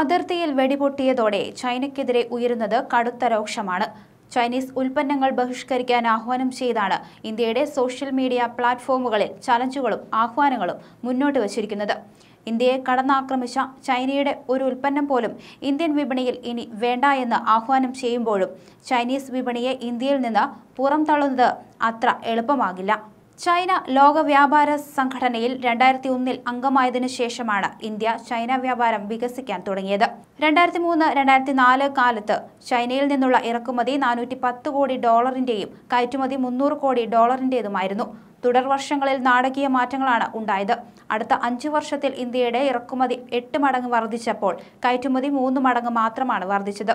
അതിർത്തിയിൽ വെടിപൊട്ടിയതോടെ ചൈനയ്ക്കെതിരെ ഉയരുന്നത് കടുത്ത രോക്ഷമാണ് ചൈനീസ് ഉൽപ്പന്നങ്ങൾ ബഹിഷ്കരിക്കാൻ ആഹ്വാനം ചെയ്താണ് ഇന്ത്യയുടെ സോഷ്യൽ മീഡിയ പ്ലാറ്റ്ഫോമുകളിൽ ചലഞ്ചുകളും ആഹ്വാനങ്ങളും മുന്നോട്ട് വച്ചിരിക്കുന്നത് ഇന്ത്യയെ കടന്നാക്രമിച്ച ചൈനയുടെ ഒരു ഉൽപ്പന്നം പോലും ഇന്ത്യൻ വിപണിയിൽ ഇനി വേണ്ട എന്ന് ആഹ്വാനം ചെയ്യുമ്പോഴും ചൈനീസ് വിപണിയെ ഇന്ത്യയിൽ നിന്ന് പുറംതള്ളുന്നത് അത്ര എളുപ്പമാകില്ല ചൈന ലോക വ്യാപാര സംഘടനയിൽ രണ്ടായിരത്തി ഒന്നിൽ അംഗമായതിനു ശേഷമാണ് ഇന്ത്യ ചൈന വ്യാപാരം വികസിക്കാൻ തുടങ്ങിയത് രണ്ടായിരത്തി മൂന്ന് രണ്ടായിരത്തി നാല് കാലത്ത് ചൈനയിൽ നിന്നുള്ള ഇറക്കുമതി നാനൂറ്റി പത്ത് കോടി ഡോളറിന്റെയും കയറ്റുമതി മുന്നൂറ് കോടി ഡോളറിന്റേതുമായിരുന്നു തുടർ വർഷങ്ങളിൽ നാടകീയ മാറ്റങ്ങളാണ് ഉണ്ടായത് അടുത്ത അഞ്ചു വർഷത്തിൽ ഇന്ത്യയുടെ ഇറക്കുമതി എട്ട് മടങ്ങ് വർദ്ധിച്ചപ്പോൾ കയറ്റുമതി മൂന്ന് മടങ്ങ് മാത്രമാണ് വർദ്ധിച്ചത്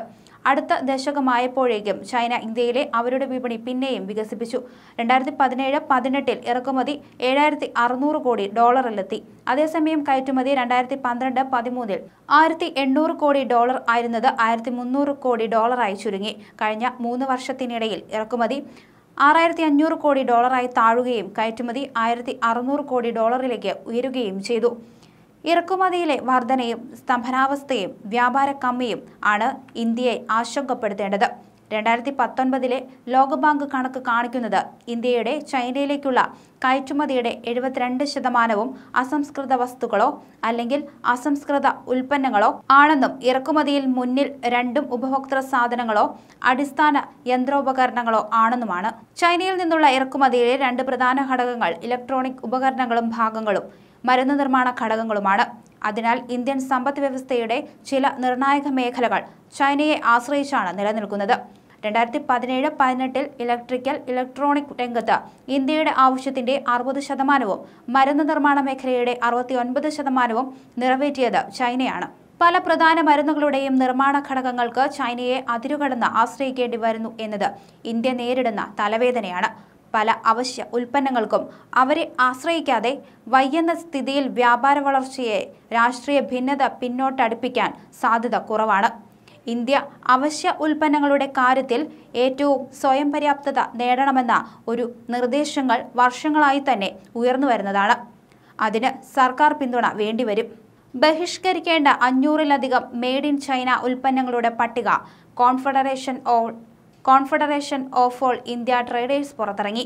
അടുത്ത ദശകമായപ്പോഴേക്കും ചൈന ഇന്ത്യയിലെ അവരുടെ വിപണി പിന്നെയും വികസിപ്പിച്ചു രണ്ടായിരത്തി പതിനേഴ് പതിനെട്ടിൽ ഇറക്കുമതി ഏഴായിരത്തി അറുന്നൂറ് കോടി ഡോളറിലെത്തി അതേസമയം കയറ്റുമതി രണ്ടായിരത്തി പന്ത്രണ്ട് പതിമൂന്നിൽ ആയിരത്തി എണ്ണൂറ് കോടി ഡോളർ ആയിരുന്നത് ആയിരത്തി മുന്നൂറ് കോടി ഡോളറായി ചുരുങ്ങി കഴിഞ്ഞ മൂന്ന് വർഷത്തിനിടയിൽ ഇറക്കുമതി ആറായിരത്തി അഞ്ഞൂറ് കോടി ഡോളറായി താഴുകയും കയറ്റുമതി ആയിരത്തി അറുന്നൂറ് കോടി ഡോളറിലേക്ക് ഉയരുകയും ചെയ്തു ഇറക്കുമതിയിലെ വർധനയും സ്തംഭനാവസ്ഥയും വ്യാപാര കമ്മിയും ആണ് ഇന്ത്യയെ ആശങ്കപ്പെടുത്തേണ്ടത് രണ്ടായിരത്തി പത്തൊൻപതിലെ ലോകബാങ്ക് കണക്ക് കാണിക്കുന്നത് ഇന്ത്യയുടെ ചൈനയിലേക്കുള്ള കയറ്റുമതിയുടെ എഴുപത്തിരണ്ട് ശതമാനവും അസംസ്കൃത വസ്തുക്കളോ അല്ലെങ്കിൽ അസംസ്കൃത ഉൽപ്പന്നങ്ങളോ ആണെന്നും ഇറക്കുമതിയിൽ മുന്നിൽ രണ്ടും ഉപഭോക്തൃ സാധനങ്ങളോ അടിസ്ഥാന യന്ത്രോപകരണങ്ങളോ ആണെന്നുമാണ് ചൈനയിൽ നിന്നുള്ള ഇറക്കുമതിയിലെ രണ്ട് പ്രധാന ഘടകങ്ങൾ ഇലക്ട്രോണിക് ഉപകരണങ്ങളും ഭാഗങ്ങളും മരുന്ന് നിർമ്മാണ ഘടകങ്ങളുമാണ് അതിനാൽ ഇന്ത്യൻ സമ്പദ് വ്യവസ്ഥയുടെ ചില നിർണായക മേഖലകൾ ചൈനയെ ആശ്രയിച്ചാണ് നിലനിൽക്കുന്നത് രണ്ടായിരത്തി പതിനേഴ് പതിനെട്ടിൽ ഇലക്ട്രിക്കൽ ഇലക്ട്രോണിക് രംഗത്ത് ഇന്ത്യയുടെ ആവശ്യത്തിന്റെ അറുപത് ശതമാനവും മരുന്ന് നിർമ്മാണ മേഖലയുടെ അറുപത്തിയൊൻപത് ശതമാനവും നിറവേറ്റിയത് ചൈനയാണ് പല പ്രധാന മരുന്നുകളുടെയും നിർമ്മാണ ഘടകങ്ങൾക്ക് ചൈനയെ അതിരുകടന്ന് ആശ്രയിക്കേണ്ടി വരുന്നു എന്നത് ഇന്ത്യ നേരിടുന്ന തലവേദനയാണ് പല അവശ്യ ഉൽപ്പന്നങ്ങൾക്കും അവരെ ആശ്രയിക്കാതെ വയ്യെന്ന സ്ഥിതിയിൽ വ്യാപാര വളർച്ചയെ രാഷ്ട്രീയ ഭിന്നത പിന്നോട്ടടുപ്പിക്കാൻ സാധ്യത കുറവാണ് ഇന്ത്യ അവശ്യ ഉൽപ്പന്നങ്ങളുടെ കാര്യത്തിൽ ഏറ്റവും സ്വയം പര്യാപ്തത നേടണമെന്ന ഒരു നിർദ്ദേശങ്ങൾ വർഷങ്ങളായി തന്നെ ഉയർന്നു വരുന്നതാണ് അതിന് സർക്കാർ പിന്തുണ വേണ്ടിവരും ബഹിഷ്കരിക്കേണ്ട അഞ്ഞൂറിലധികം മെയ്ഡ് ഇൻ ചൈന ഉൽപ്പന്നങ്ങളുടെ പട്ടിക confederation of confederation of all India traders പുറത്തിറങ്ങി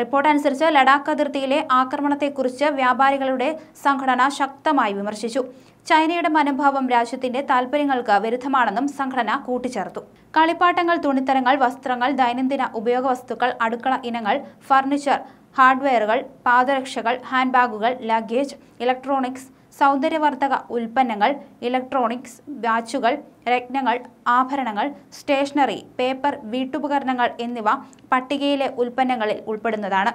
റിപ്പോർട്ട് അനുസരിച്ച് ലഡാക്ക് അതിർത്തിയിലെ ആക്രമണത്തെക്കുറിച്ച് വ്യാപാരികളുടെ സംഘടന ശക്തമായി വിമർശിച്ചു ചൈനയുടെ മനോഭാവം രാജ്യത്തിന്റെ താൽപര്യങ്ങൾക്ക് വിരുദ്ധമാണെന്നും സംഘടന കൂട്ടിച്ചേർത്തു കളിപ്പാട്ടങ്ങൾ തുണിത്തരങ്ങൾ വസ്ത്രങ്ങൾ ദൈനംദിന ഉപയോഗ വസ്തുക്കൾ അടുക്കള ഇനങ്ങൾ ഫർണിച്ചർ ഹാർഡ്വെയറുകൾ പാദരക്ഷകൾ ഹാൻഡ് ബാഗുകൾ ലഗേജ് ഇലക്ട്രോണിക്സ് സൗന്ദര്യവർദ്ധക ഉൽപ്പന്നങ്ങൾ ഇലക്ട്രോണിക്സ് വാച്ചുകൾ രത്നങ്ങൾ ആഭരണങ്ങൾ സ്റ്റേഷനറി പേപ്പർ വീട്ടുപകരണങ്ങൾ എന്നിവ പട്ടികയിലെ ഉൽപ്പന്നങ്ങളിൽ ഉൾപ്പെടുന്നതാണ്